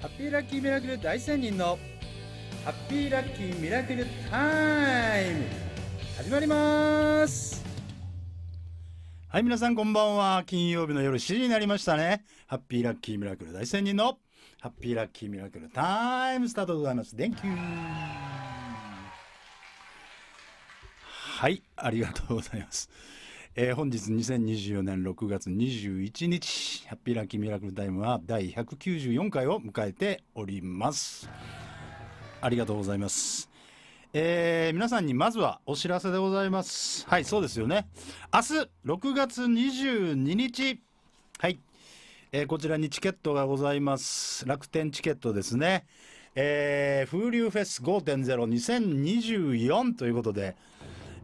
ハッピーラッキーミラクル大仙人のハッピーラッキーミラクルタイム始まりますはい、皆さんこんばんは。金曜日の夜7時になりましたね。ハッピーラッキーミラクル大仙人のハッピーラッキーミラクルタイムスタートでございます。Thank you! はい、ありがとうございます。えー、本日2024年6月21日ハッピーラッキーミラクルタイムは第194回を迎えておりますありがとうございますえー、皆さんにまずはお知らせでございますはいそうですよね明日6月22日はいえー、こちらにチケットがございます楽天チケットですねえー、風流フェス5.02024ということで、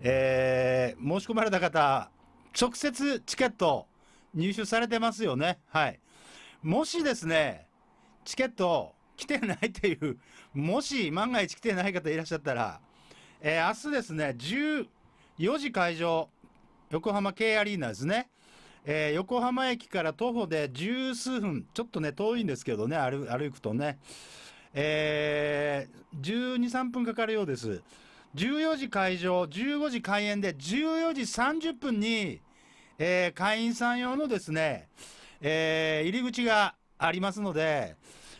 えー、申し込まれた方直接チケット入手されてますよね。はい。もしですね、チケット来てないという、もし万が一来てない方いらっしゃったら、えー、明日ですね、14時会場、横浜 K アリーナですね。えー、横浜駅から徒歩で十数分、ちょっとね、遠いんですけどね、歩くとね。えー、12、3分かかるようです。14時開場、15時開演で、14時30分に、えー、会員さん用のですね、えー、入り口がありますので、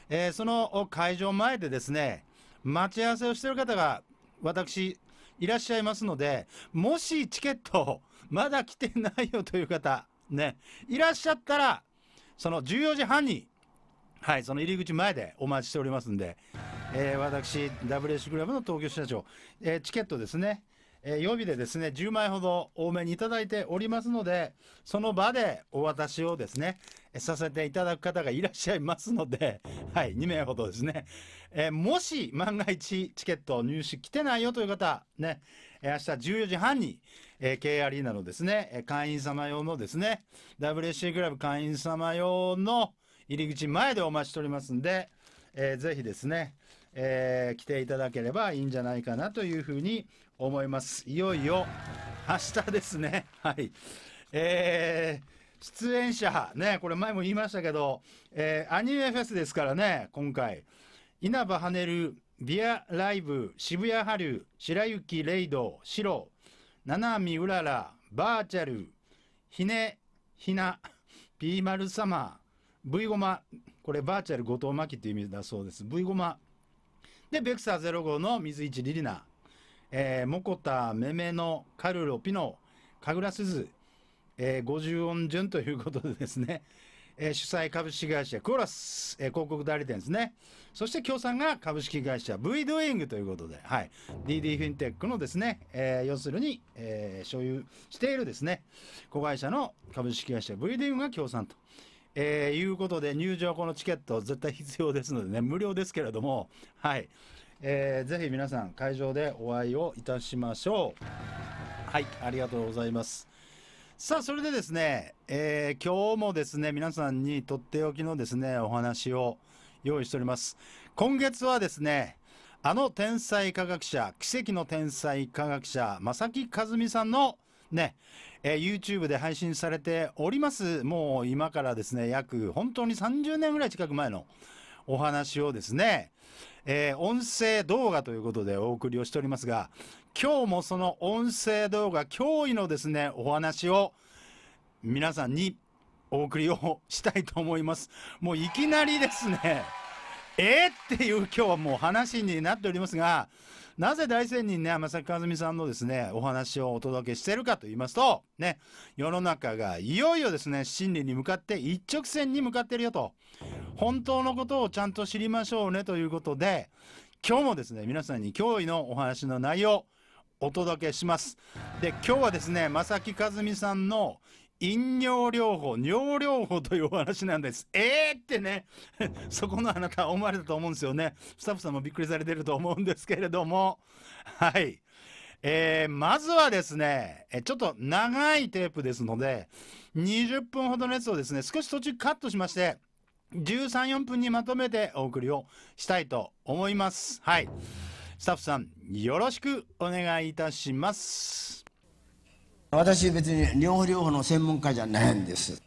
えー、その会場前でですね、待ち合わせをしている方が、私、いらっしゃいますので、もしチケット、まだ来てないよという方、ね、いらっしゃったら、その14時半に、はい、その入り口前でお待ちしておりますんで。えー、私 WC クラブの東京支社長、えー、チケットですね、えー、予備でですね10枚ほど多めにいただいておりますのでその場でお渡しをですねさせていただく方がいらっしゃいますので、はい、2名ほどですね、えー、もし万が一チケット入手来てないよという方ね、明日14時半に、えー、K アリーナのですね会員様用のですね WC クラブ会員様用の入り口前でお待ちしておりますんで、えー、ぜひですねえー、来ていただければいいんじゃないかなというふうに思います。いよいよ、明日ですね。はい。えー、出演者、ね、これ前も言いましたけど、えー、アニメフェスですからね、今回。稲葉はねる、ビアライブ、渋谷ハリュー、白雪レイド、シロ、七海うらら、バーチャル、ひね、ひな、ピーマルサマ V ゴマ、これバーチャル後藤真希っていう意味だそうです。V ゴマ、で、ベクサー0号の水市リリナ、えー、モコタ、メメノ、カルロ、ピノ、神楽鈴、えー、50音順ということでですね、えー、主催株式会社クオラス、えー、広告代理店ですね。そして協賛が株式会社 VDoing ということで、はい。DD フィンテックのですね、えー、要するに、えー、所有しているですね、子会社の株式会社 VDoing が協賛とえー、いうことで入場このチケット絶対必要ですのでね、無料ですけれども、はい。えー、ぜひ皆さん会場でお会いをいたしましょう。はい、ありがとうございます。さあ、それでですね、えー、今日もですね、皆さんにとっておきのですね、お話を用意しております。今月はですね、あの天才科学者、奇跡の天才科学者、正木和美さんのね、えー、YouTube で配信されております。もう今からですね、約本当に30年ぐらい近く前のお話をですね、えー、音声動画ということでお送りをしておりますが、今日もその音声動画脅威のですね、お話を皆さんにお送りをしたいと思います。もういきなりですね、えー、っていう今日はもう話になっておりますが、なぜ大仙人ね、正崎和美さんのですね、お話をお届けしてるかと言いますと、ね、世の中がいよいよですね、真理に向かって一直線に向かってるよと、本当のことをちゃんと知りましょうねということで、今日もですね、皆さんに驚異のお話の内容、お届けします。で、今日はですね、正木和美さんの飲尿療法、尿療法というお話なんです。えーってね、そこのあなた思われたと思うんですよね。スタッフさんもびっくりされてると思うんですけれども、はい。えー、まずはですね、ちょっと長いテープですので、20分ほどのやつをですね、少し途中カットしまして、13、4分にまとめてお送りをしたいと思います。はい。スタッフさん、よろしくお願いいたします。私別に尿療法の専門家じゃないんです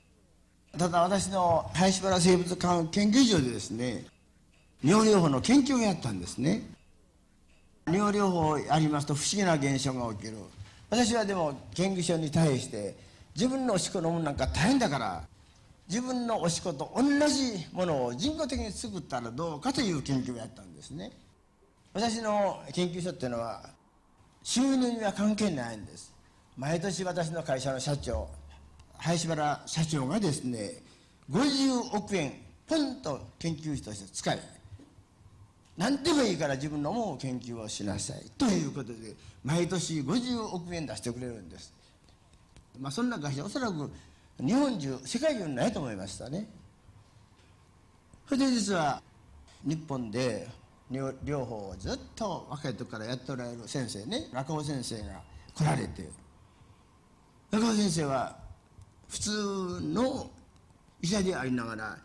ただ私の林原生物科学研究所でですね尿療法の研究をやったんですね尿療法をやりますと不思議な現象が起きる私はでも研究所に対して自分のおしっこのものなんか大変だから自分のおしっこと同じものを人工的に作ったらどうかという研究をやったんですね私の研究所っていうのは収入には関係ないんです毎年私の会社の社長林原社長がですね50億円ポンと研究費として使い何でもいいから自分のもう研究をしなさいということで毎年50億円出してくれるんですまあそんな会社おそらく日本中世界中にないと思いましたねそれで実は日本で両方をずっと若い時からやっておられる先生ね中尾先生が来られて中尾先生は普通の医者でありながら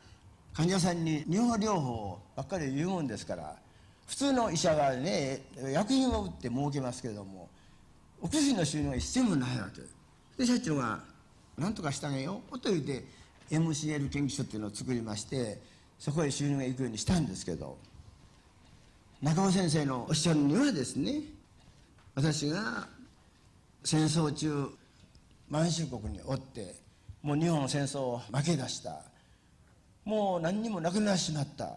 患者さんに日本療法ばっかり言うもんですから普通の医者がね薬品を売って儲けますけれどもお薬の収入が一銭もないわけで社長が「何とかしてあげよう」と言うて MCL 研究所っていうのを作りましてそこへ収入が行くようにしたんですけど中尾先生のおっしゃるにはですね私が戦争中満州国におってもう日本戦争を負け出したもう何にもなくなってしまった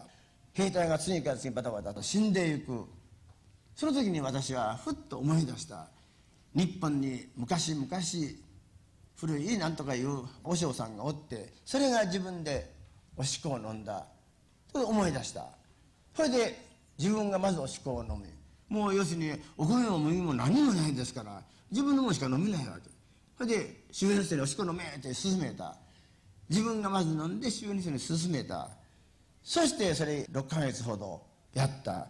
兵隊が次から次バタバタと死んでいくその時に私はふっと思い出した日本に昔々古いなんとかいう和尚さんがおってそれが自分でおしこを飲んだそれ思い出したそれで自分がまずおしこを飲むもう要するにお米も麦も何もないですから自分のものしか飲めないわけそれで周辺のに「おしっこ飲め」って勧めた自分がまず飲んで周辺生に勧めたそしてそれ6ヶ月ほどやった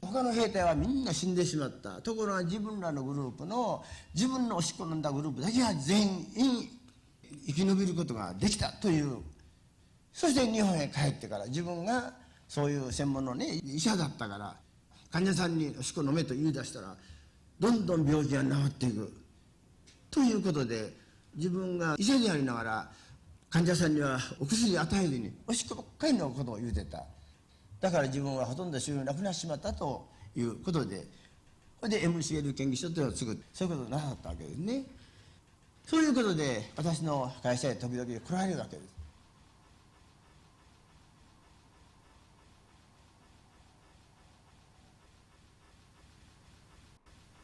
他の兵隊はみんな死んでしまったところが自分らのグループの自分のおしっこ飲んだグループだけは全員生き延びることができたというそして日本へ帰ってから自分がそういう専門のね医者だったから患者さんに「おしっこ飲め」と言い出したらどんどん病気が治っていく。ということで自分が医者でありながら患者さんにはお薬与えずにおしくばっかりのことを言うてただから自分はほとんど収入なくなってしまったということでそれで MCL 研究所というのを作ってそういうことなさったわけですねそういうことで私の会社へ時々来られるわけです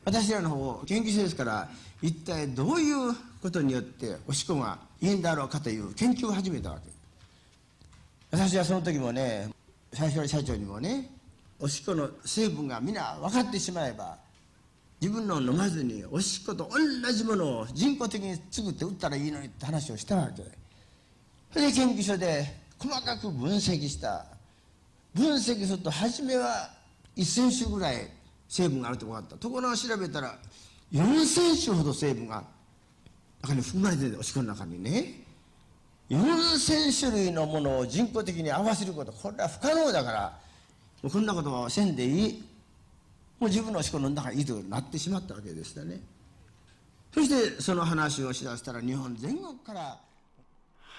私らの方研究所ですから一体どういうことによっておしこがいいんだろうかという研究を始めたわけ私はその時もね最初の社長にもねおしっこの成分が皆分かってしまえば自分の飲まずにおしっこと同じものを人工的に作って売ったらいいのにって話をしたわけそれで研究所で細かく分析した分析すると初めは1,000種ぐらい成分があると分かったところが調べたら4000種ほど成分が中に含まれてるおしこの中にね4000種類のものを人工的に合わせることこれは不可能だからもうこんなことはせんでいいもう自分のおしこの中にいいとなってしまったわけでしたねそしてその話をしだしたら日本全国から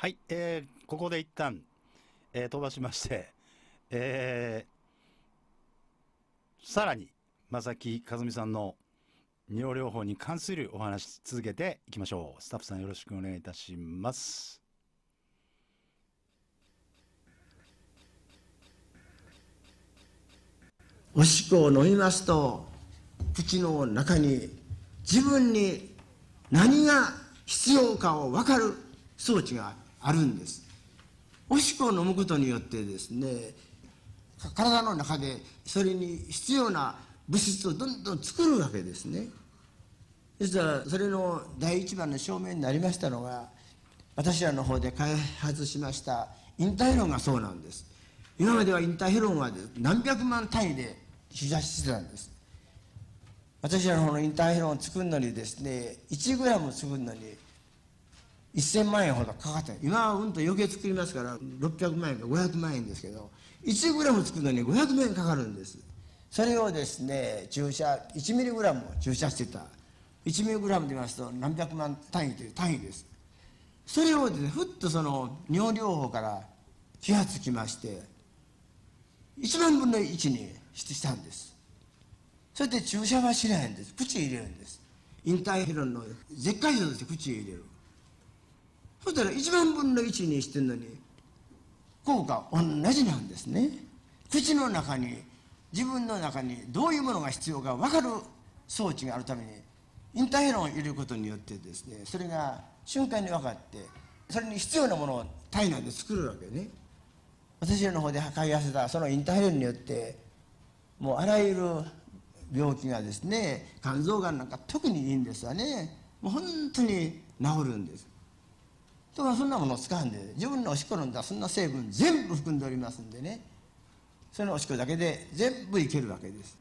はい、えー、ここで一旦、えー、飛ばしまして、えー、さらに正木和美さんの尿療法に関するお話し続けていきましょうスタッフさんよろしくお願いいたしますおしっこを飲みますと口の中に自分に何が必要かを分かる装置があるんですおしっこを飲むことによってですね体の中でそれに必要な物質をどんどん作るわけですねそしらそれの第一番の証明になりましたのが私らの方で開発しましたインターヘロンがそうなんです今まではインターヘロンは何百万単位で取材してたんです私らの方のインターヘロンを作るのにですね1ム作るのに1000万円ほどかかって今はうんと余計作りますから600万円か500万円ですけど1ム作るのに500万円かかるんですそれをですね注射1ミリグラム注射してた1ミリグラムで言いますと何百万単位という単位ですそれをです、ね、ふっとその尿療法から気がつきまして1万分の1にしたんですそれで注射はしないんです口入れるんですインターフロンの絶対症として口入れるそしたら1万分の1にしてるのに効果同じなんですね口の中に自分の中にどういうものが必要か分かる装置があるためにインターフェロンを入れることによってですねそれが瞬間に分かってそれに必要なものを体内で作るわけね私らの方で合わせたそのインターフェロンによってもうあらゆる病気がですね肝臓がんなんか特にいいんですわねもう本当に治るんですとかそんなものを使うんで自分のおしっこ飲んだそんな成分全部含んでおりますんでねそのおしっこだけで全部いけるわけです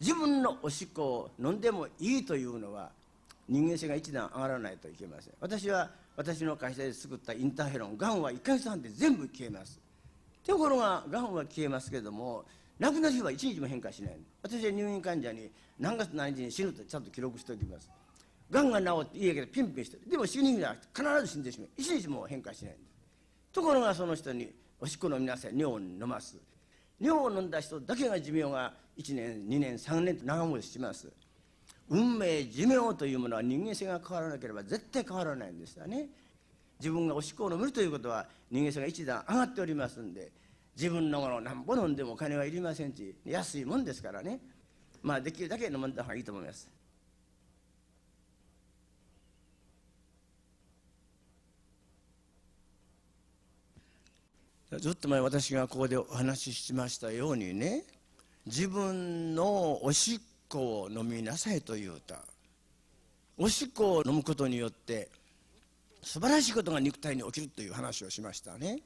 自分のおしっこを飲んでもいいというのは人間性が一段上がらないといけません私は私の会社で作ったインターフェロンがんは1か月半で全部消えますところががんは消えますけれども亡くなる日は1日も変化しない私は入院患者に何月何日に死ぬとちゃんと記録しておきますがんが治っていいけどピンピンしてるでも死ぬ日は必ず死んでしまう一日も変化しないんですところがその人におしっこの皆さん尿を飲ます尿を飲んだ人だけが寿命が1年2年3年と長持ちします運命寿命というものは人間性が変わらなければ絶対変わらないんですよね自分がおしっこを飲むということは人間性が一段上がっておりますんで自分のものを何ぼ飲んでもお金はいりませんし安いもんですからねまあできるだけ飲んだ方がいいと思いますずっと前私がここでお話ししましたようにね自分のおしっこを飲みなさいと言うたおしっこを飲むことによって素晴らしいことが肉体に起きるという話をしましたね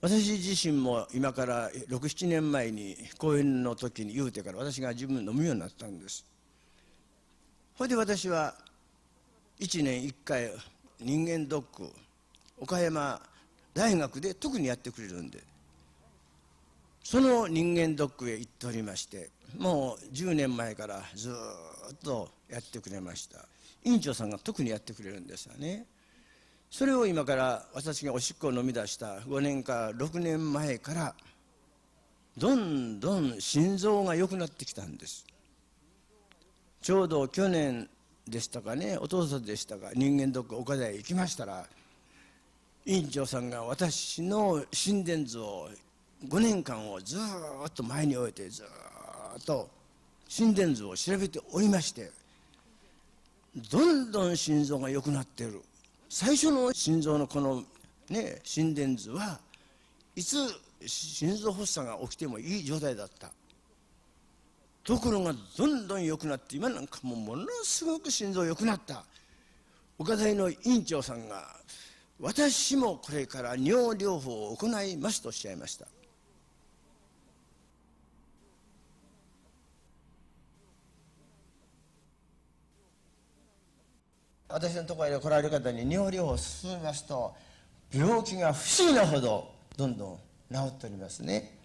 私自身も今から67年前に講演の時に言うてから私が自分飲むようになったんですほいで私は1年1回人間ドック岡山大学で特にやってくれるんでその人間ドックへ行っておりましてもう10年前からずっとやってくれました院長さんが特にやってくれるんですよねそれを今から私がおしっこを飲み出した5年か6年前からどんどん心臓が良くなってきたんですちょうど去年でしたかねお父さんでしたか人間ドック岡田へ行きましたら院長さんが私の心電図を5年間をずっと前に置いてずっと心電図を調べておりましてどんどん心臓が良くなっている最初の心臓のこのね心電図はいつ心臓発作が起きてもいい状態だったところがどんどん良くなって今なんかもうものすごく心臓良くなった岡崎の院長さんが私もこれから尿療法を行いますとおっしゃいました私のところへ来られる方に尿療法を進みますと病気が不思議なほどどんどん治っておりますね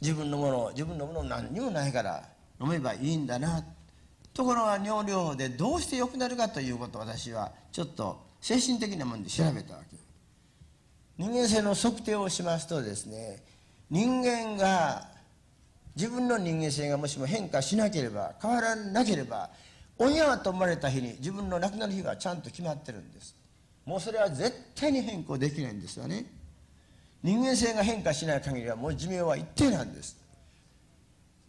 自分のもの自分のもの何にもないから飲めばいいんだなところが尿療法でどうして良くなるかということを私はちょっと精神的なもんで調べたわけ人間性の測定をしますとですね人間が自分の人間性がもしも変化しなければ変わらなければ親と生まれた日に自分の亡くなる日がちゃんと決まってるんですもうそれは絶対に変更できないんですよね人間性が変化しない限りはもう寿命は一定なんです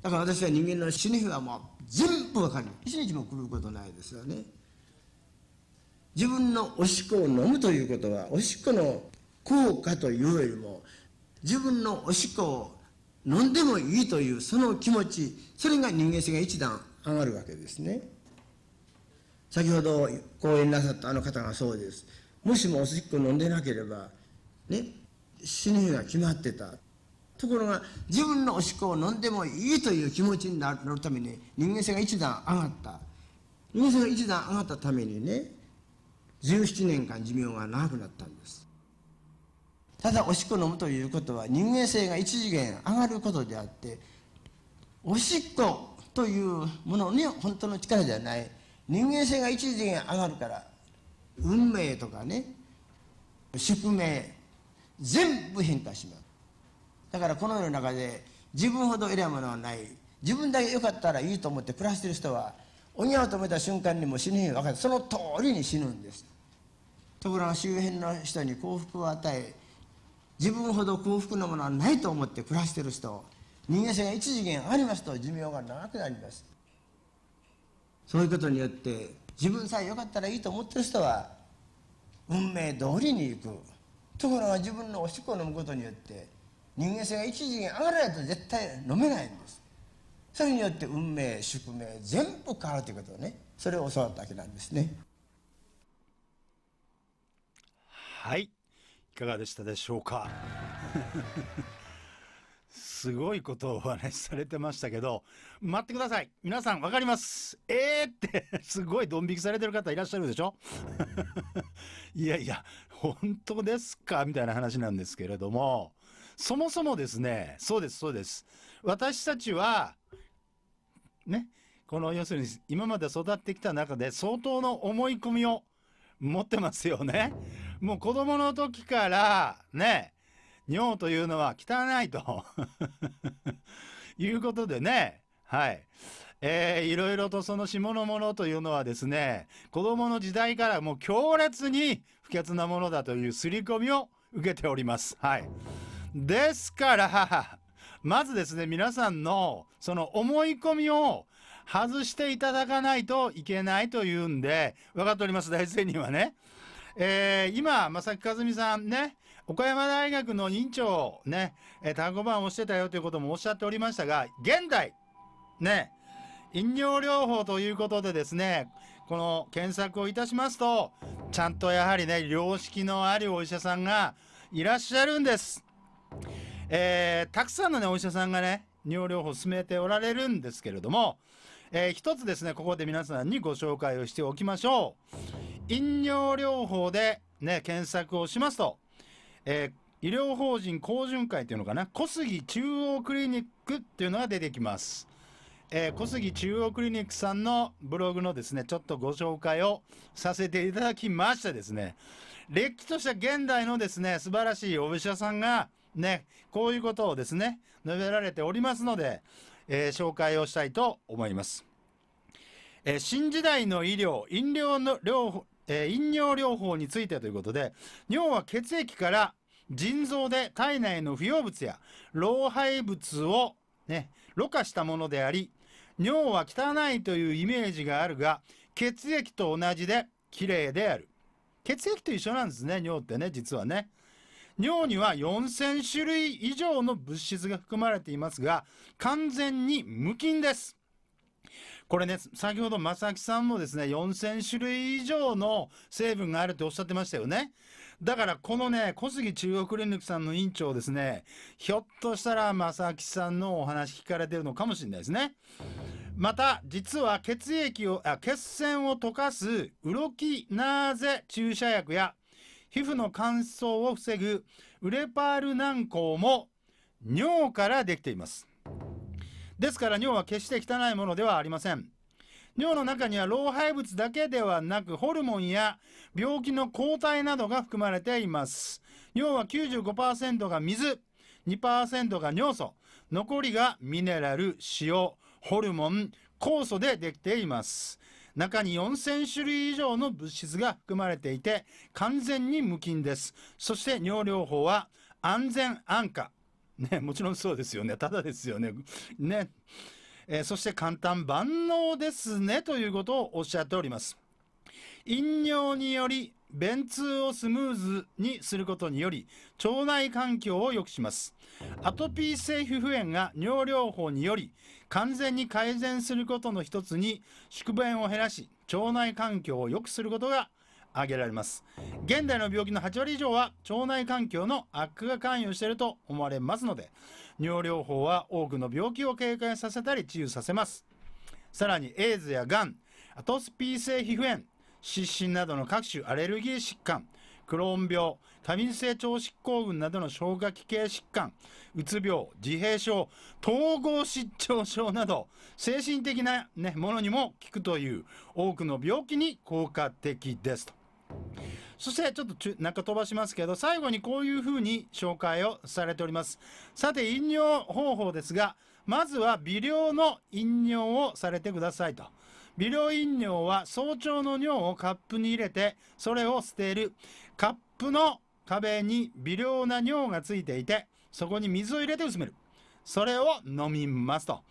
だから私は人間の死ぬ日はもう全部わかる一日も狂うことないですよね自分のおしっこを飲むということはおしっこの効果というよりも自分のおしっこを飲んでもいいというその気持ちそれが人間性が一段上がるわけですね先ほど講演なさったあの方がそうですもしもおしっこ飲んでなければね死ぬ日が決まってたところが自分のおしっこを飲んでもいいという気持ちになるために人間性が一段上がった人間性が一段上がったためにね17年間寿命が長くなったんですただおしっこ飲むということは人間性が1次元上がることであっておしっこというものに本当の力じゃない人間性が1次元上がるから運命とかね宿命全部変化しますだからこの世の中で自分ほど偉いものはない自分だけ良かったらいいと思って暮らしてる人はおを止めた瞬間にもう死ぬへん分かるその通りに死ぬんですところが周辺の人に幸福を与え自分ほど幸福なものはないと思って暮らしてる人人間性が一次元ありますと寿命が長くなりますそういうことによって自分さえ良かったらいいと思ってる人は運命通りに行くところが自分のおしっこを飲むことによって人間性が一次元上がらないと絶対飲めないんですそれによって運命宿命全部変わるということをねそれを教わったわけなんですねはいいかがでしたでしょうか すごいことをお話しされてましたけど、待ってください。皆さん分かります。えーってすごいドン引きされてる方いらっしゃるでしょ いやいや、本当ですかみたいな話なんですけれども、そもそもですね、そうです、そうです。私たちは、ね、この要するに今まで育ってきた中で相当の思い込みを持ってますよね。もう子供の時からね、尿というのは汚いと いうことでね、はい。えー、いろいろとその下のものというのはですね、子供の時代からもう強烈に不潔なものだという刷り込みを受けております。はい。ですから、まずですね、皆さんのその思い込みを外していただかないといけないというんで、分かっております、大仙人はね。えー、今、正木和美さんね、岡山大学の院長ね、えー、単語版をしてたよということもおっしゃっておりましたが、現代、ね、飲料療法ということでですね、この検索をいたしますと、ちゃんとやはりね、良識のあるお医者さんがいらっしゃるんです。えー、たくさんのね、お医者さんがね、尿療法を進めておられるんですけれども、えー、一つですね、ここで皆さんにご紹介をしておきましょう。飲料療法でね、検索をしますと、えー、医療法人好循環っていうのかな、小杉中央クリニックっていうのが出てきます。えー、小杉中央クリニックさんのブログのですね、ちょっとご紹介をさせていただきましてですね、れっきとした現代のですね、素晴らしいお医者さんが、ね、こういうことをですね、述べられておりますので、えー、紹介をしたいと思います。えー、新時代の医療、飲料の療えー、飲尿療法についてということで、尿は血液から腎臓で体内の不要物や老廃物をね、ろ過したものであり、尿は汚いというイメージがあるが、血液と同じで綺麗である。血液と一緒なんですね、尿ってね、実はね。尿には4000種類以上の物質が含まれていますが、完全に無菌です。これね、先ほど正木さんもですね、4000種類以上の成分があるっておっしゃってましたよね。だからこのね、小杉中央クリニックさんの院長ですね、ひょっとしたら正木さんのお話聞かれてるのかもしれないですね。また、実は血液を、あ血栓を溶かすウロキナーゼ注射薬や皮膚の乾燥を防ぐウレパール軟膏も尿からできています。ですから尿は決して汚いものではありません。尿の中には老廃物だけではなくホルモンや病気の抗体などが含まれています。尿は95%が水、2%が尿素、残りがミネラル、塩、ホルモン、酵素でできています。中に4000種類以上の物質が含まれていて完全に無菌です。そして尿療法は安全安価ね、もちろんそうですよね。ただですよね。ね。えー、そして簡単万能ですねということをおっしゃっております。飲尿により便通をスムーズにすることにより腸内環境を良くしますアトピー性皮膚炎が尿療法により完全に改善することの一つに宿便を減らし腸内環境を良くすることが挙げられます現代の病気の8割以上は腸内環境の悪化が関与していると思われますので尿療法は多くの病気を警戒させたり治癒させますさらにエイズやがんアトスピー性皮膚炎湿疹などの各種アレルギー疾患クローン病過敏性腸疾患群などの消化器系疾患うつ病自閉症統合失調症など精神的な、ね、ものにも効くという多くの病気に効果的ですと。そしてちょっと中飛ばしますけど、最後にこういうふうに紹介をされております。さて、飲用方法ですが、まずは微量の飲尿をされてくださいと。微量飲料は早朝の尿をカップに入れて、それを捨てる。カップの壁に微量な尿がついていて、そこに水を入れて薄める。それを飲みますと。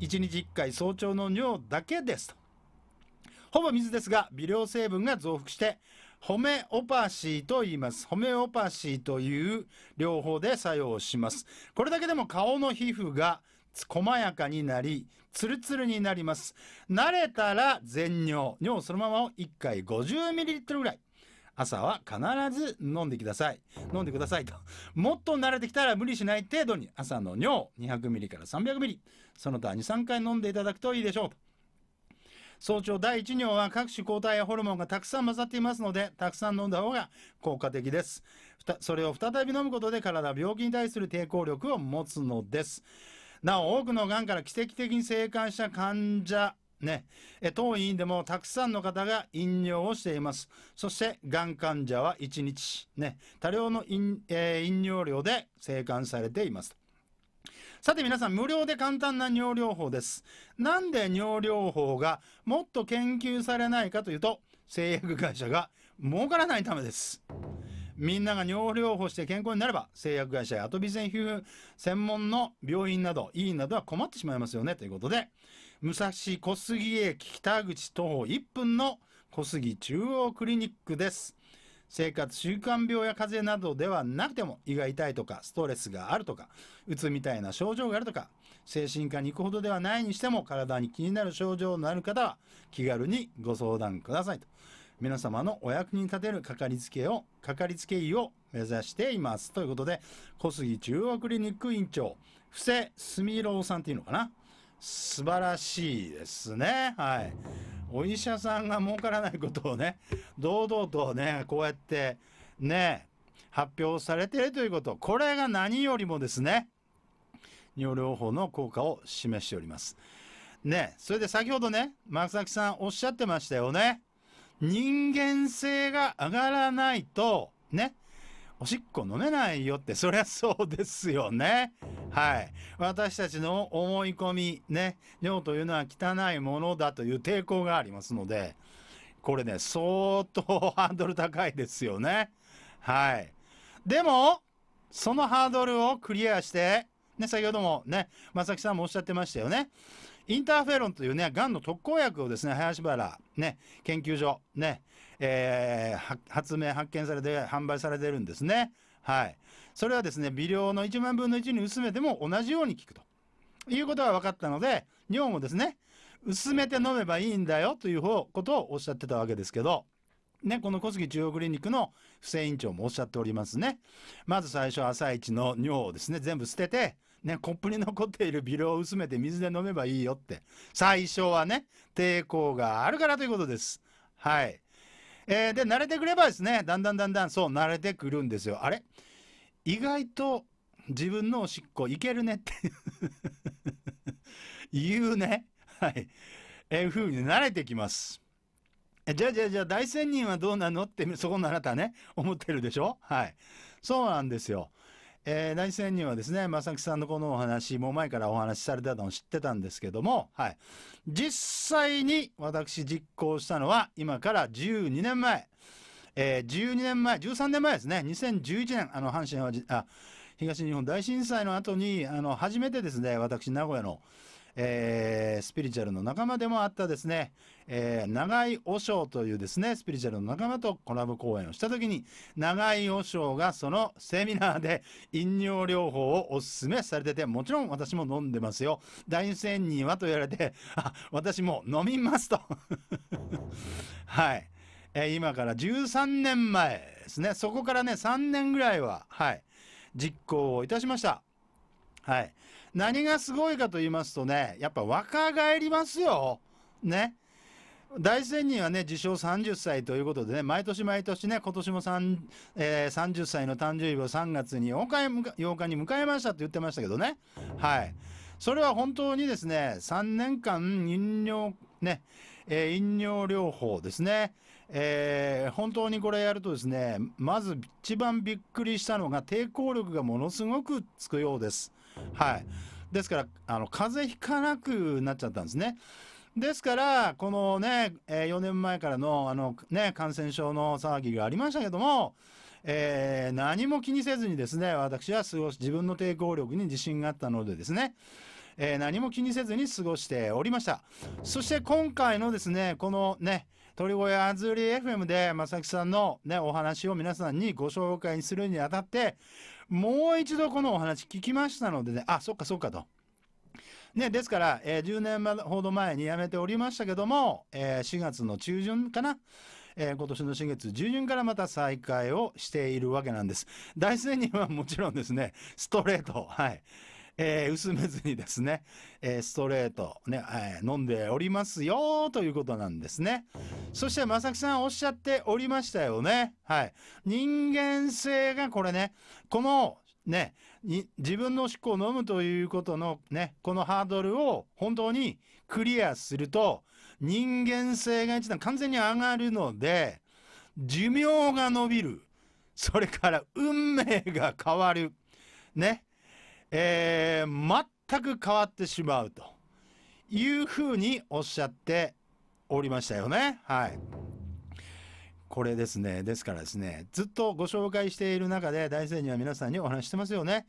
1日1回早朝の尿だけですと。ほぼ水ですが、微量成分が増幅して、ホメオパシーと言います。ホメオパシーという療法で作用します。これだけでも顔の皮膚が細やかになり、ツルツルになります。慣れたら全尿。尿そのままを1回 50ml ぐらい。朝は必ず飲んでください。飲んでくださいと。もっと慣れてきたら無理しない程度に朝の尿 200ml から 300ml。その他2、3回飲んでいただくといいでしょう。早朝第1尿は各種抗体やホルモンがたくさん混ざっていますので、たくさん飲んだ方が効果的です。それを再び飲むことで体は病気に対する抵抗力を持つのです。なお、多くのがんから奇跡的に生還した患者、ね、当院でもたくさんの方が飲尿をしています。そして、がん患者は1日、ね、多量の飲えー、飲尿量で生還されています。さて皆さん、無料で簡単な尿療法です。なんで尿療法がもっと研究されないかというと、製薬会社が儲からないためです。みんなが尿療法して健康になれば、製薬会社やアトピー性皮膚専門の病院など、医院などは困ってしまいますよね、ということで、武蔵小杉駅北口徒歩1分の小杉中央クリニックです。生活習慣病や風邪などではなくても胃が痛いとかストレスがあるとかうつみたいな症状があるとか精神科に行くほどではないにしても体に気になる症状のある方は気軽にご相談くださいと皆様のお役に立てるかかりつけをかかりつけ医を目指していますということで小杉中央クリニック院長布施澄郎さんっていうのかな素晴らしいですねはい。お医者さんが儲からないことをね堂々とねこうやってね発表されているということこれが何よりもですね尿療法の効果を示しております。ねそれで先ほどね松崎さんおっしゃってましたよね。人間性が上がらないとねおしっこ飲めないよってそりゃそうですよねはい私たちの思い込みね尿というのは汚いものだという抵抗がありますのでこれね相当ハードル高いですよねはいでもそのハードルをクリアしてね先ほどもね正木さんもおっしゃってましたよねインターフェロンというね、がんの特効薬をですね、林原、ね、研究所、ね、えー、発明発見されて販売されてるんですね。はい。それはですね、微量の1万分の1に薄めても同じように効くということが分かったので、尿もですね、薄めて飲めばいいんだよということをおっしゃってたわけですけど、ね、この小杉中央クリニックの不正院長もおっしゃっておりますね。まず最初、朝一の尿をですね、全部捨てて、ね、コップに残っている微量を薄めて水で飲めばいいよって。最初はね、抵抗があるからということです。はい。えー、で慣れてくればですねだんだんだんだんそう慣れてくるんですよあれ意外と自分のおしっこいけるねっていう ねはいえー、風に慣れてきますじゃあじゃあじゃあ大仙人はどうなのってそこのあなたね思ってるでしょはいそうなんですよえー、内戦にはですね、正木さんのこのお話、もう前からお話しされてたのを知ってたんですけども、はい。実際に私実行したのは、今から12年前、えー、12年前、13年前ですね、2011年、あの、阪神淡路、あ、東日本大震災の後に、あの、初めてですね、私、名古屋の、えー、スピリチュアルの仲間でもあったですね、えー、長井和尚というですね、スピリチュアルの仲間とコラボ講演をした時に、長井和尚がそのセミナーで飲尿療法をお勧めされてて、もちろん私も飲んでますよ。大仙人はと言われて、あ、私も飲みますと。はい。えー、今から13年前ですね。そこからね、3年ぐらいは、はい、実行をいたしました。はい。何がすごいかと言いますとね、やっぱ若返りますよ。ね。大仙人はね、自称30歳ということでね、毎年毎年ね、今年も、えー、30歳の誕生日を3月に8日 ,8 日に迎えましたって言ってましたけどね。はい。それは本当にですね、3年間飲料、ね、えー、飲料療法ですね。えー、本当にこれやるとですね、まず一番びっくりしたのが抵抗力がものすごくつくようです。はい。ですから、あの、風邪ひかなくなっちゃったんですね。ですから、このね、えー、4年前からの、あの、ね、感染症の騒ぎがありましたけども、えー、何も気にせずにですね、私は過ごし、自分の抵抗力に自信があったのでですね、えー、何も気にせずに過ごしておりました。そして今回のですね、このね、鳥越あずり FM で正木さんのね、お話を皆さんにご紹介するにあたって、もう一度このお話聞きましたのでね、あ、そっかそっかと。ね、ですから、えー、10年ほど前に辞めておりましたけども、えー、4月の中旬かな、えー、今年の4月中旬からまた再開をしているわけなんです。大前にはもちろんですね、ストレート、はい。えー、薄めずにですね、えー、ストレートね、えー、飲んでおりますよということなんですね。そして正木さんおっしゃっておりましたよね。はい。人間性がこれね、このね、自分の思考を飲むということのね、このハードルを本当にクリアすると、人間性が一段完全に上がるので、寿命が伸びる。それから運命が変わる。ね。えー、全く変わってしまうというふうにおっしゃっておりましたよね。はい。これですね。ですからですね、ずっとご紹介している中で、大勢には皆さんにお話してますよね。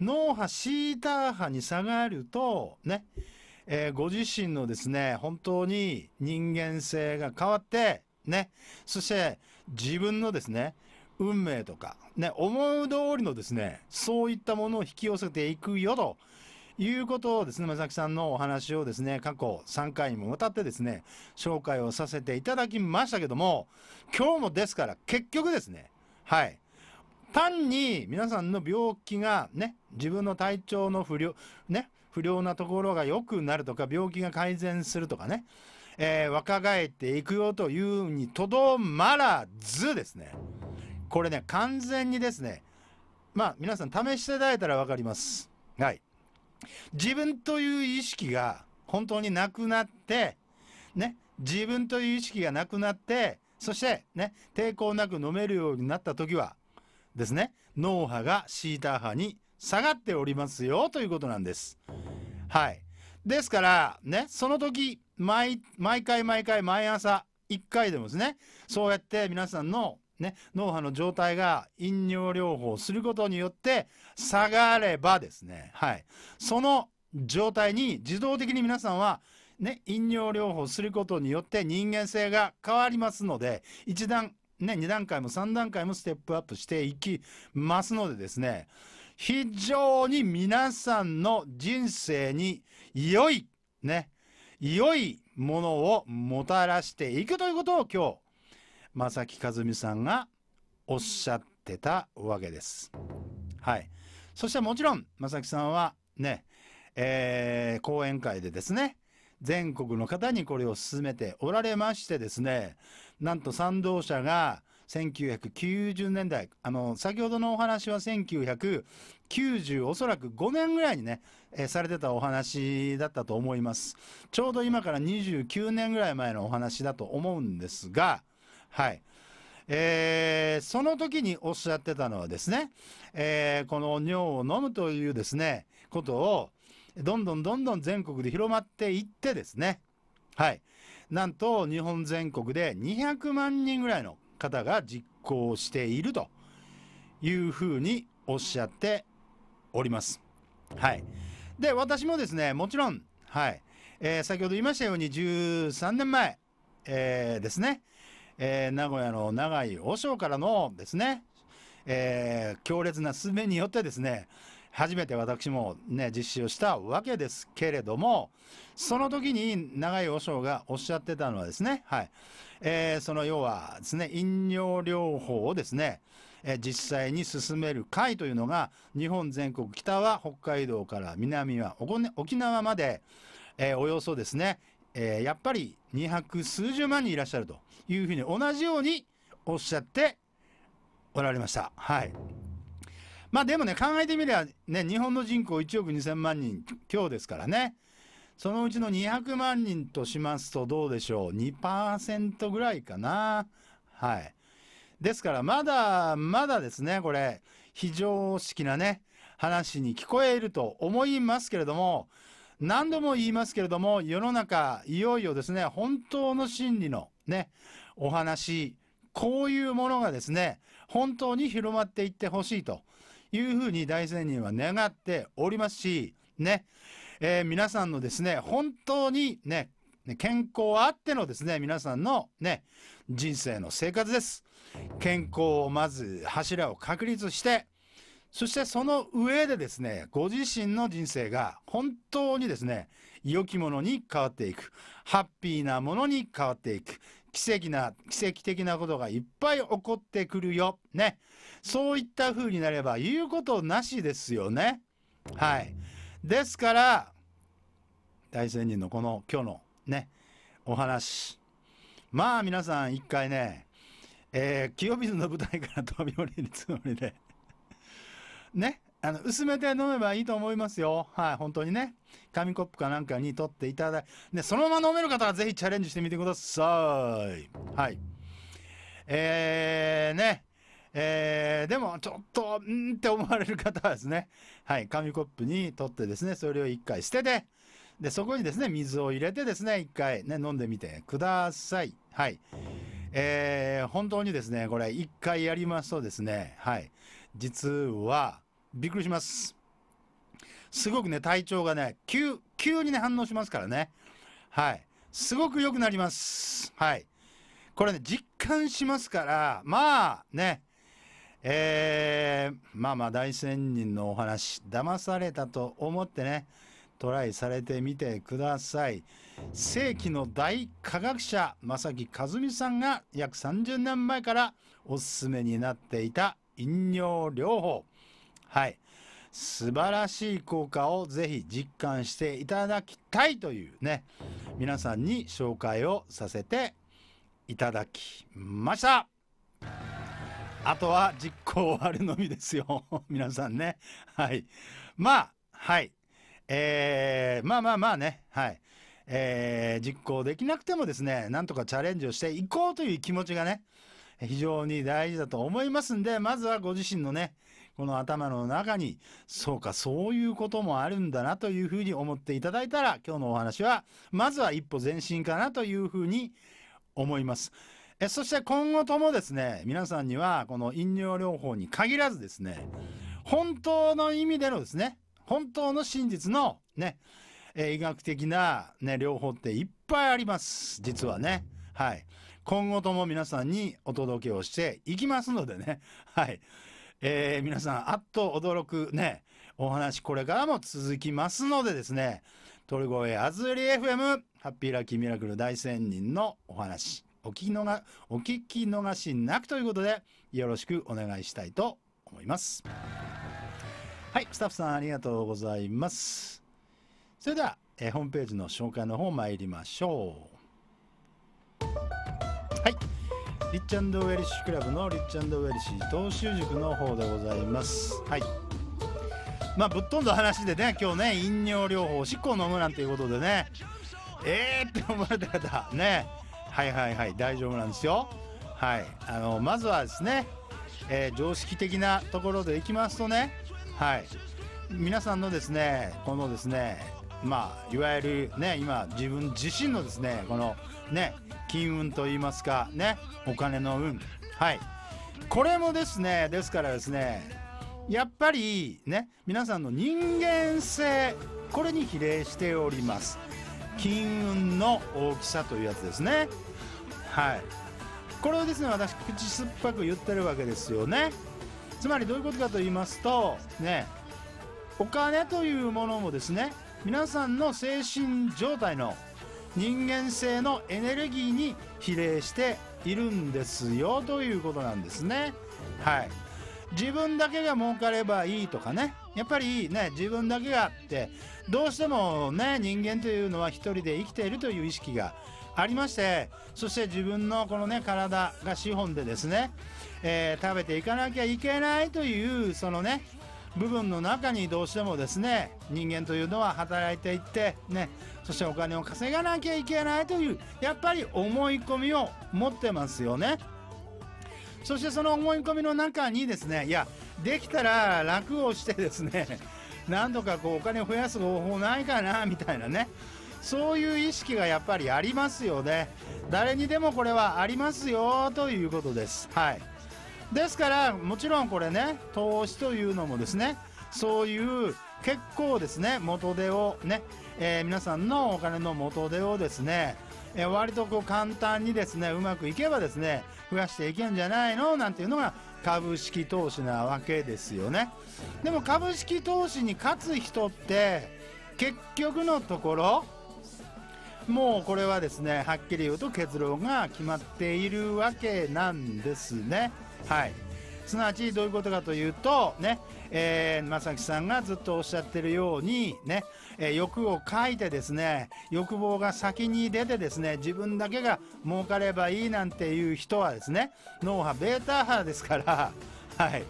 脳波シーター波に下がると、ね、えー、ご自身のですね、本当に人間性が変わって、ね、そして自分のですね、運命とか、ね、思う通りのですね、そういったものを引き寄せていくよと、いうことをですね、まさきさんのお話をですね、過去3回にもわたってですね、紹介をさせていただきましたけども、今日もですから結局ですね、はい。単に皆さんの病気がね、自分の体調の不良、ね、不良なところが良くなるとか、病気が改善するとかね、えー、若返っていくよというにとどまらずですね、これね、完全にですね、まあ皆さん試していただいたらわかります。はい。自分という意識が本当になくなって、ね、自分という意識がなくなって、そしてね、抵抗なく飲めるようになった時はですね、脳波がシータ波に下がっておりますよということなんです。はい。ですから、ね、その時、毎、毎回毎回毎朝、1回でもですね、そうやって皆さんのね、脳波の状態が飲尿療法をすることによって下がればですね、はい、その状態に自動的に皆さんはね、飲尿療法することによって人間性が変わりますので、1段、ね、2段階も3段階もステップアップしていきますのでですね、非常に皆さんの人生に良い、ね、良いものをもたらしていくということを今日正木和美さんがおっしゃってたわけです。はい。そしてもちろん、正木さんはね、えー、講演会でですね、全国の方にこれを進めておられましてですね、なんと賛同者が1990年代、あの、先ほどのお話は1990、おそらく5年ぐらいにね、えー、されてたお話だったと思います。ちょうど今から29年ぐらい前のお話だと思うんですが、はい。えー、その時におっしゃってたのはですね、えー、この尿を飲むというですね、ことを、どんどんどんどん全国で広まっていってですね、はい。なんと、日本全国で200万人ぐらいの方が実行しているというふうにおっしゃっております。はい。で、私もですね、もちろん、はい。えー、先ほど言いましたように13年前、えー、ですね、えー、名古屋の長井和尚からのですね、えー、強烈な勧めによってですね、初めて私もね、実施をしたわけですけれども、その時に長井和尚がおっしゃってたのはですね、はい。えー、その要はですね、飲料療法をですね、えー、実際に進める会というのが、日本全国、北は北海道から南は沖縄まで、えー、およそですね、えやっぱり200数十万人いらっしゃると。いうふうに同じようにおっしゃっておられました。はい。まあでもね、考えてみればね、日本の人口1億2000万人強ですからね。そのうちの200万人としますとどうでしょう。2%ぐらいかな。はい。ですから、まだ、まだですね、これ、非常識なね、話に聞こえると思いますけれども、何度も言いますけれども、世の中、いよいよですね、本当の真理のね、お話、こういうものがですね、本当に広まっていってほしいというふうに大仙人は願っておりますし、ね、えー、皆さんのですね、本当にね、健康あってのですね、皆さんのね、人生の生活です。健康をまず柱を確立して、そしてその上でですね、ご自身の人生が本当にですね、良きものに変わっていく。ハッピーなものに変わっていく。奇跡な、奇跡的なことがいっぱい起こってくるよ。ね。そういった風になれば言うことなしですよね。はい。ですから、大仙人のこの今日のね、お話。まあ皆さん一回ね、えー、清水の舞台から飛び降りるつもりでね、あの、薄めて飲めばいいと思いますよ。はい、本当にね。紙コップかなんかに取っていただいて、そのまま飲める方はぜひチャレンジしてみてください。はい。えー、ね。えー、でも、ちょっと、んーって思われる方はですね、はい、紙コップに取ってですね、それを一回捨てて、で、そこにですね、水を入れてですね、一回ね、飲んでみてください。はい。えー、本当にですね、これ、一回やりますとですね、はい、実は、びっくりします。すごくね、体調がね、急、急にね、反応しますからね。はい。すごく良くなります。はい。これね、実感しますから、まあね、えー、まあまあ大仙人のお話、騙されたと思ってね、トライされてみてください。世紀の大科学者、正木和美さんが約30年前からおすすめになっていた飲料療法。はい。素晴らしい効果をぜひ実感していただきたいというね、皆さんに紹介をさせていただきました。あとは実行終わるのみですよ。皆さんね。はい。まあ、はい。えー、まあまあまあね。はい。えー、実行できなくてもですね、なんとかチャレンジをしていこうという気持ちがね、非常に大事だと思いますんで、まずはご自身のね、この頭の中に、そうか、そういうこともあるんだなというふうに思っていただいたら、今日のお話は、まずは一歩前進かなというふうに思います。えそして今後ともですね、皆さんには、この飲料療法に限らずですね、本当の意味でのですね、本当の真実のね、え医学的な、ね、療法っていっぱいあります。実はね。はい。今後とも皆さんにお届けをしていきますのでね。はい。えー、皆さん、あっと驚くね、お話、これからも続きますのでですね、鳥越ズずリ FM、ハッピーラッキーミラクル大仙人のお話、お聞きのが、お聞き逃しなくということで、よろしくお願いしたいと思います。はい、スタッフさんありがとうございます。それでは、えー、ホームページの紹介の方参りましょう。リッチウェルシュクラブのリッチウェルシー東州塾の方でございますはいまあぶっ飛んだ話でね今日ね飲尿療法おしっこを飲むなんていうことでねえーって思われた方ねはいはいはい大丈夫なんですよはいあのまずはですね、えー、常識的なところでいきますとねはい皆さんのですねこのですねまあいわゆるね今自分自身のですねこのね金運といいますかねお金の運はいこれもですねですからですねやっぱりね皆さんの人間性これに比例しております金運の大きさというやつですねはいこれをですね私口酸っぱく言ってるわけですよねつまりどういうことかと言いますとねお金というものもですね皆さんの精神状態の人間性のエネルギーに比例しているんですよということなんですね。はい。自分だけが儲かればいいとかね。やっぱりね、自分だけがあって、どうしてもね、人間というのは一人で生きているという意識がありまして、そして自分のこのね、体が資本でですね、えー、食べていかなきゃいけないという、そのね、部分の中にどうしてもですね人間というのは働いていってねそしてお金を稼がなきゃいけないというやっぱり思い込みを持ってますよねそしてその思い込みの中にですねいやできたら楽をしてですね何度 かこうお金を増やす方法ないかなみたいなねそういう意識がやっぱりありますよね誰にでもこれはありますよということですはいですからもちろんこれね投資というのもですねそういう結構ですね元手をね、えー、皆さんのお金の元手をですね、えー、割とこう簡単にですねうまくいけばですね増やしていけんじゃないのなんていうのが株式投資なわけですよねでも株式投資に勝つ人って結局のところもうこれはですねはっきり言うと結論が決まっているわけなんですね。はい。すなわちどういうことかというと、ね、えー、正木さんがずっとおっしゃってるように、ね、えー、欲をかいてですね、欲望が先に出てですね、自分だけが儲かればいいなんていう人はですね、脳波、ベータ波ですから、はい。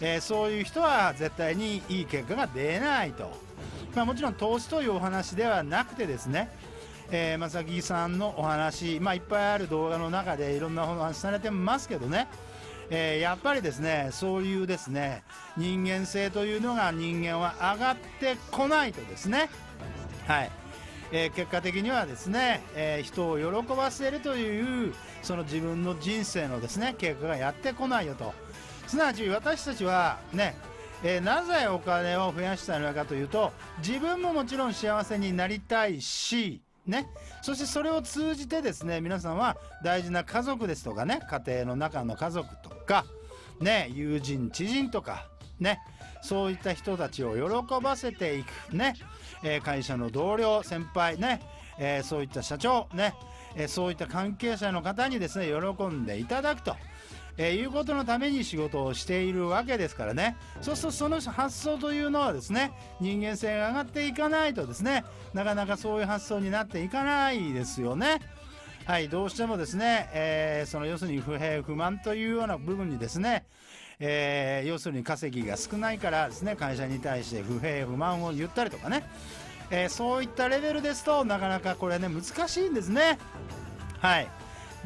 えー、そういう人は絶対にいい結果が出ないと。まあ、もちろん投資というお話ではなくてですね、えー、正木さんのお話、まあ、いっぱいある動画の中でいろんなお話されてますけどね、えー、やっぱりですねそういうですね人間性というのが人間は上がってこないとですねはい、えー、結果的にはですね、えー、人を喜ばせるというその自分の人生のですね結果がやってこないよとすなわち私たちはねえー、なぜお金を増やしたのかというと自分ももちろん幸せになりたいしね、そしてそれを通じてですね皆さんは大事な家族ですとかね家庭の中の家族とか、ね、友人知人とか、ね、そういった人たちを喜ばせていく、ねえー、会社の同僚先輩ね、えー、そういった社長ね、えー、そういった関係者の方にですね喜んでいただくと。えー、いうことのために仕事をしているわけですからねそうするとその発想というのはですね人間性が上がっていかないとですねなかなかそういう発想になっていかないですよね。はい、どうしてもですね、えー、その要するに不平不満というような部分にですね、えー、要するに稼ぎが少ないからですね会社に対して不平不満を言ったりとかね、えー、そういったレベルですとなかなかこれね難しいんですね。はい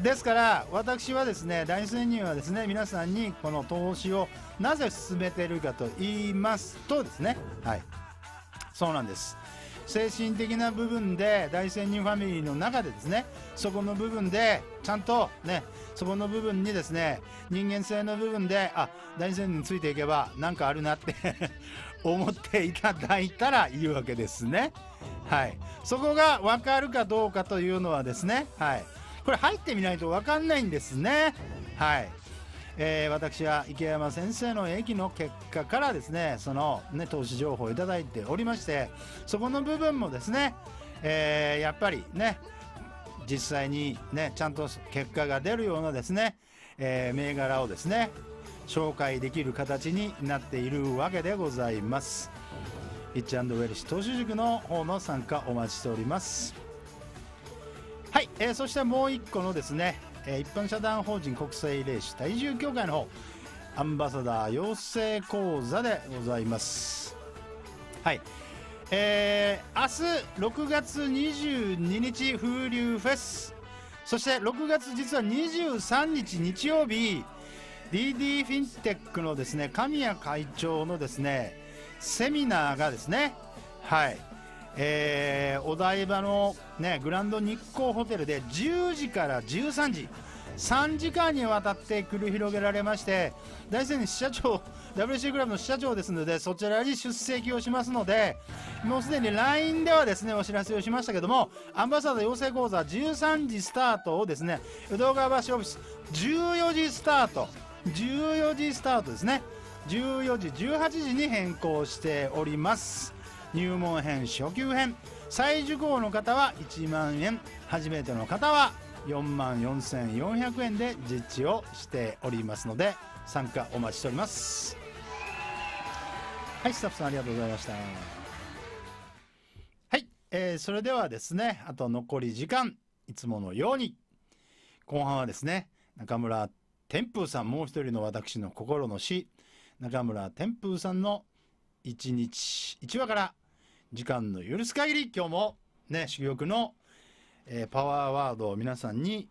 ですから私はですね第二水にはですね皆さんにこの投資をなぜ進めているかと言いますとですねはいそうなんです精神的な部分で大仙人ファミリーの中でですねそこの部分でちゃんとねそこの部分にですね人間性の部分であ大仙人についていけば何かあるなって 思っていただいたらいいわけですねはいそこが分かるかどうかというのはですねはいこれ入ってみないと分かんないんですねはいえー、私は池山先生の駅の結果からですねそのね投資情報をいただいておりましてそこの部分もですね、えー、やっぱりね実際にねちゃんと結果が出るようなですね、えー、銘柄をですね紹介できる形になっているわけでございます。イッチウェルシ投資塾の方の参加お待ちしております。はい、えー、そしてもう1個のですね、えー、一般社団法人国際霊視体重協会の方アンバサダー養成講座でございますはいえー、明日6月22日風流フェスそして6月実は23日日曜日 DD フィンテックのですね神谷会長のですねセミナーがですねはいえー、お台場の、ね、グランド日光ホテルで10時から13時3時間にわたって繰り広げられまして大仙支社長 WC クラブの社長ですのでそちらに出席をしますのでもうすでに LINE ではですねお知らせをしましたけどもアンバサダー養成講座13時スタートをですね宇道川橋オフィス14時スタート14時スタートですね14時18時に変更しております入門編初級編再受講の方は1万円初めての方は4万4400円で実地をしておりますので参加お待ちしておりますはいスタッフさんありがとうございましたはい、えー、それではですねあと残り時間いつものように後半はですね中村天風さんもう一人の私の心の師中村天風さんの1日1話から時間の許す限り今日もね珠玉の、えー、パワーワードを皆さんに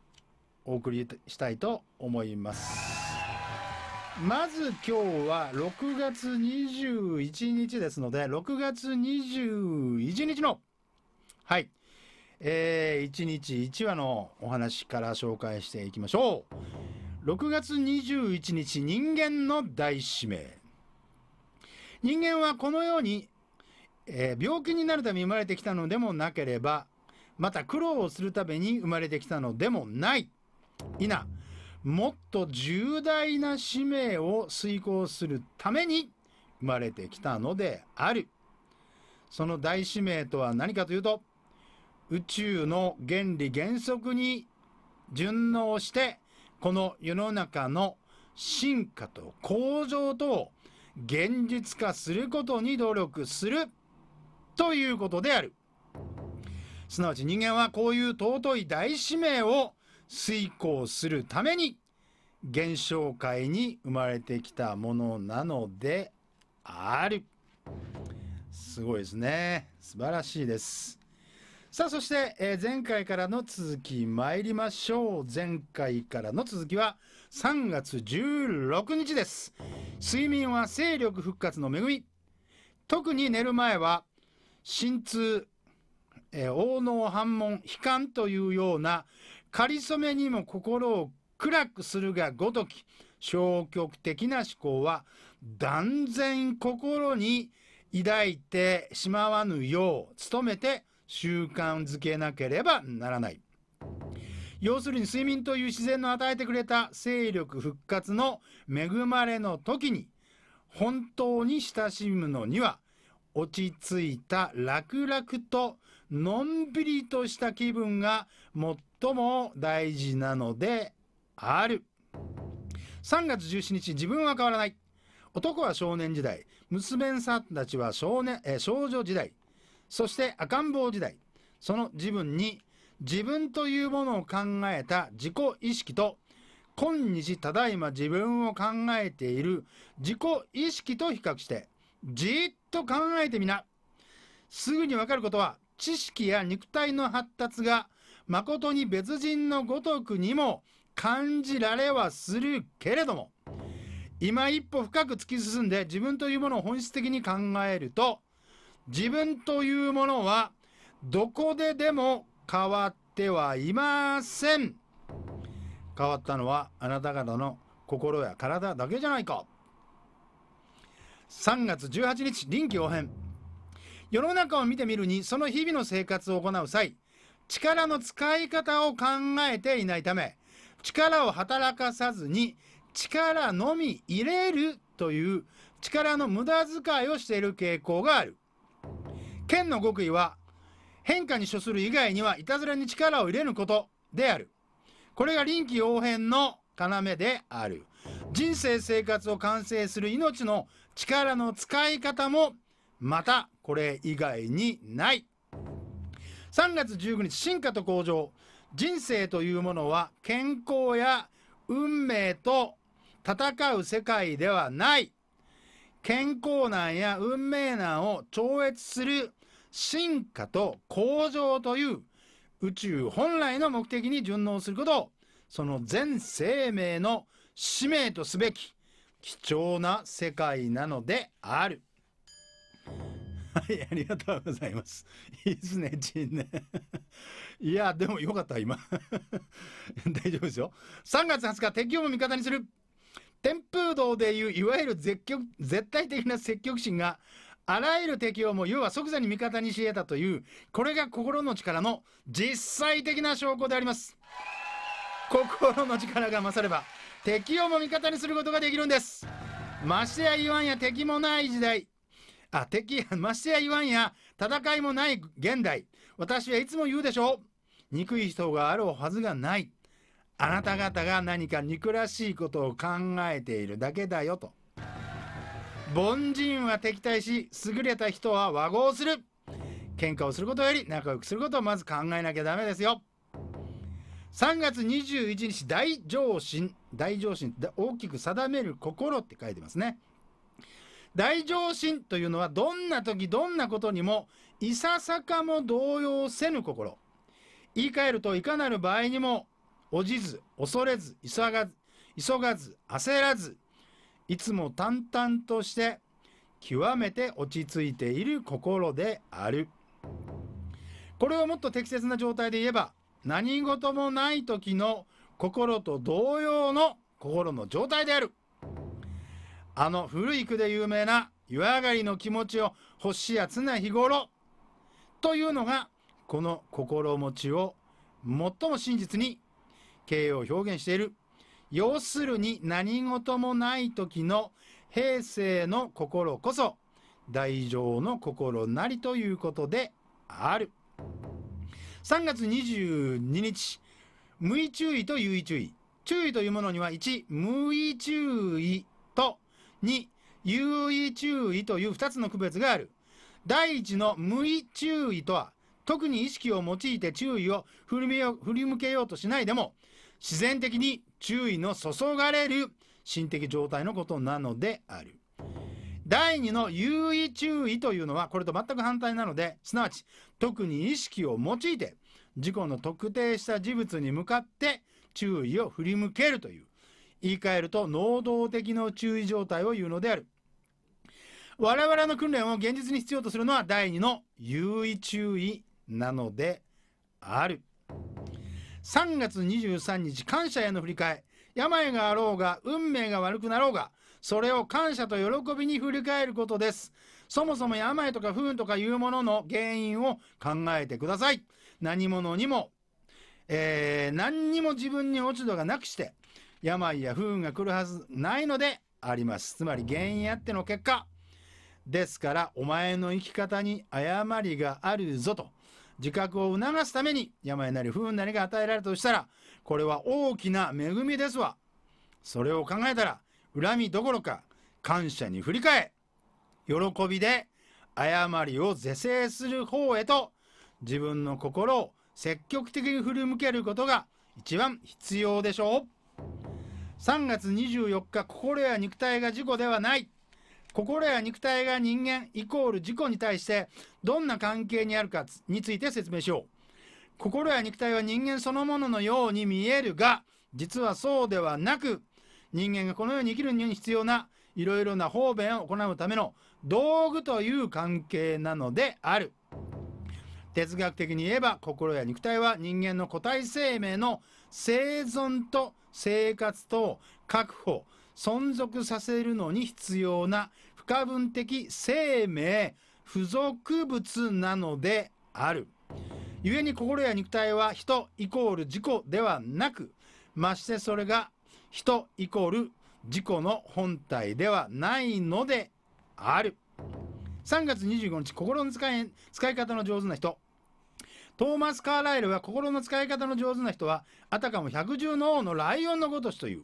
お送りしたいと思いますまず今日は6月21日ですので6月21日のはいえー、1日1話のお話から紹介していきましょう6月21日人間の大使命人間はこのように、えー、病気になるために生まれてきたのでもなければ、また苦労をするために生まれてきたのでもない。否、もっと重大な使命を遂行するために生まれてきたのである。その大使命とは何かというと、宇宙の原理原則に順応して、この世の中の進化と向上とを現実化することに努力するということであるすなわち人間はこういう尊い大使命を遂行するために現象界に生まれてきたものなのであるすごいですね素晴らしいですさあそして、えー、前回からの続き参りましょう前回からの続きは「3月16日です。睡眠は精力復活の恵み。特に寝る前は、心痛、えー、応反問、悲観というような、かりそめにも心を暗くするがごとき、消極的な思考は断然心に抱いてしまわぬよう努めて習慣づけなければならない。要するに睡眠という自然の与えてくれた勢力復活の恵まれの時に、本当に親しむのには、落ち着いた楽々とのんびりとした気分が最も大事なのである。3月17日、自分は変わらない。男は少年時代、娘さんたちは少年、え少女時代、そして赤ん坊時代、その自分に自分というものを考えた自己意識と、今日ただいま自分を考えている自己意識と比較して、じっと考えてみな。すぐにわかることは、知識や肉体の発達が、誠に別人のごとくにも感じられはするけれども、今一歩深く突き進んで自分というものを本質的に考えると、自分というものは、どこででも変わってはいません変わったのはあなた方の心や体だけじゃないか3月18日臨機応変世の中を見てみるにその日々の生活を行う際力の使い方を考えていないため力を働かさずに力のみ入れるという力の無駄遣いをしている傾向がある県の極意は変化に処する以外にはいたずらに力を入れることであるこれが臨機応変の要である人生生活を完成する命の力の使い方もまたこれ以外にない3月19日進化と向上人生というものは健康や運命と戦う世界ではない健康難や運命難を超越する進化と向上という宇宙本来の目的に順応することをその全生命の使命とすべき貴重な世界なのである。はい、ありがとうございます。いいですね、チンね。いや、でもよかった、今。大丈夫ですよ。3月20日、敵をも味方にする。天風道でいう、いわゆる絶対的な積極心が、あらゆる敵をも要は即座に味方にし得たというこれが心の力の実際的な証拠であります心の力が勝れば敵をも味方にすることができるんですましてや言わんや敵もない時代あ敵やましてや言わんや戦いもない現代私はいつも言うでしょう憎い人があるはずがないあなた方が何か憎らしいことを考えているだけだよと。凡人は敵対し優れた人は和合する喧嘩をすることより仲良くすることをまず考えなきゃダメですよ3月21日大上心大上心大きく定める心って書いてますね大上心というのはどんな時どんなことにもいささかも動揺せぬ心言い換えるといかなる場合にもおじず恐れず急がず急がず焦らずいつも淡々として極めて落ち着いている心であるこれをもっと適切な状態で言えば何事もない時の心と同様の心の状態であるあの古い句で有名な湯上がりの気持ちを星や常日頃というのがこの心持ちを最も真実に意を表現している要するに何事もない時の平成の心こそ大乗の心なりということである。3月22日、無意注意と有意注意。注意というものには1、無意注意と2、有意注意という2つの区別がある。第1の無意注意とは、特に意識を用いて注意を振り向けようとしないでも、自然的に注意の注がれる心的状態のことなのである。第2の優位注意というのはこれと全く反対なので、すなわち特に意識を用いて事故の特定した事物に向かって注意を振り向けるという。言い換えると能動的の注意状態を言うのである。我々の訓練を現実に必要とするのは第2の優位注意なのである。3月23日感謝への振り替え病があろうが運命が悪くなろうがそれを感謝と喜びに振り返ることですそもそも病とか不運とかいうものの原因を考えてください何者にも、えー、何にも自分に落ち度がなくして病や不運が来るはずないのでありますつまり原因あっての結果ですからお前の生き方に誤りがあるぞと自覚を促すために病なり不運なりが与えられるとしたら、これは大きな恵みですわ。それを考えたら、恨みどころか、感謝に振り返、喜びで誤りを是正する方へと、自分の心を積極的に振り向けることが一番必要でしょう。3月24日、心や肉体が事故ではない。心や肉体が人間イコール自己に対してどんな関係にあるかについて説明しよう。心や肉体は人間そのもののように見えるが、実はそうではなく、人間がこのように生きるに必要ないろいろな方便を行うための道具という関係なのである。哲学的に言えば心や肉体は人間の個体生命の生存と生活と確保存続させるのに必要な不可分的生命、付属物なのである。故に心や肉体は人イコール自己ではなく、ましてそれが人イコール自己の本体ではないのである。3月25日、心の使い使い方の上手な人。トーマス・カーライルは心の使い方の上手な人は、あたかも百獣の王のライオンのごとしという。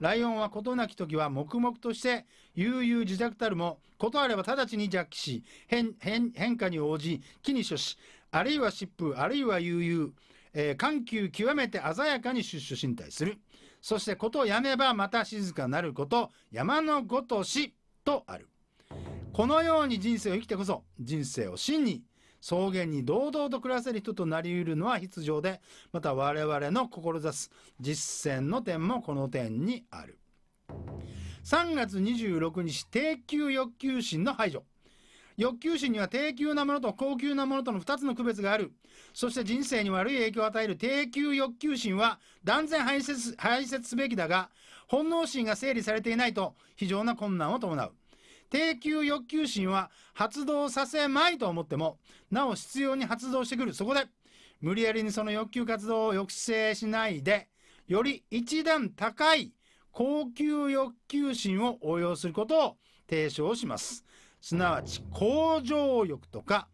ライオンは事なき時は黙々として、悠々自弱たるも、断あれば直ちに弱気し、変、変、変化に応じ、気に処し、あるいは疾風、あるいは悠々、えー、緩急極めて鮮やかに出処進退する。そしてことをやめばまた静かなること、山のごとし、とある。このように人生を生きてこそ、人生を真に草原に堂々と暮らせる人となり得るのは必要で、また我々の志す実践の点もこの点にある。3月26日、定休欲求心の排除。欲求心には低級なものと高級なものとの2つの区別がある。そして人生に悪い影響を与える低級欲求心は断然排泄すべきだが、本能心が整理されていないと非常な困難を伴う。低級欲求心は発動させまいと思っても、なお必要に発動してくる。そこで、無理やりにその欲求活動を抑制しないで、より一段高い高級欲求心を応用することを提唱します。すなわち、向上欲とか、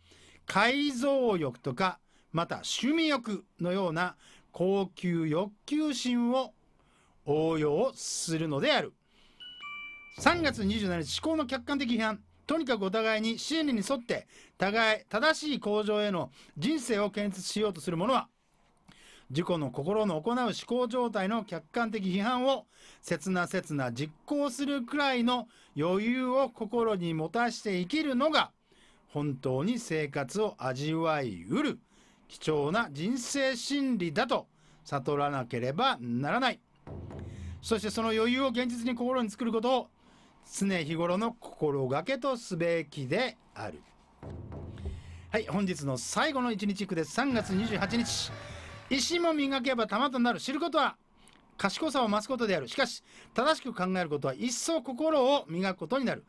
改造欲とか、また趣味欲のような高級欲求心を応用するのである。3月27日思考の客観的批判とにかくお互いに真理に沿って互い正しい向上への人生を建設しようとする者は自己の心の行う思考状態の客観的批判を切な切な実行するくらいの余裕を心に持たして生きるのが本当に生活を味わいうる貴重な人生真理だと悟らなければならないそしてその余裕を現実に心に作ることを常日頃の心がけとすべきであるはい本日の最後の一日区です3月28日石も磨けば玉となる知ることは賢さを増すことであるしかし正しく考えることは一層心を磨くことになる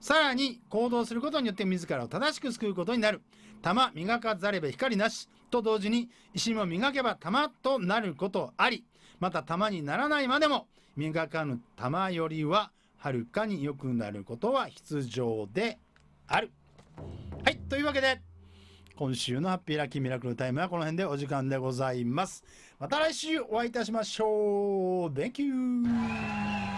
さらに行動することによって自らを正しく救うことになる玉磨かざれば光なしと同時に石も磨けば玉となることありまた玉にならないまでも磨かぬ玉よりははるかに良くなることは必要である。はい、というわけで、今週のハッピーラッキーミラクルタイムはこの辺でお時間でございます。また来週お会いいたしましょう。Thank you!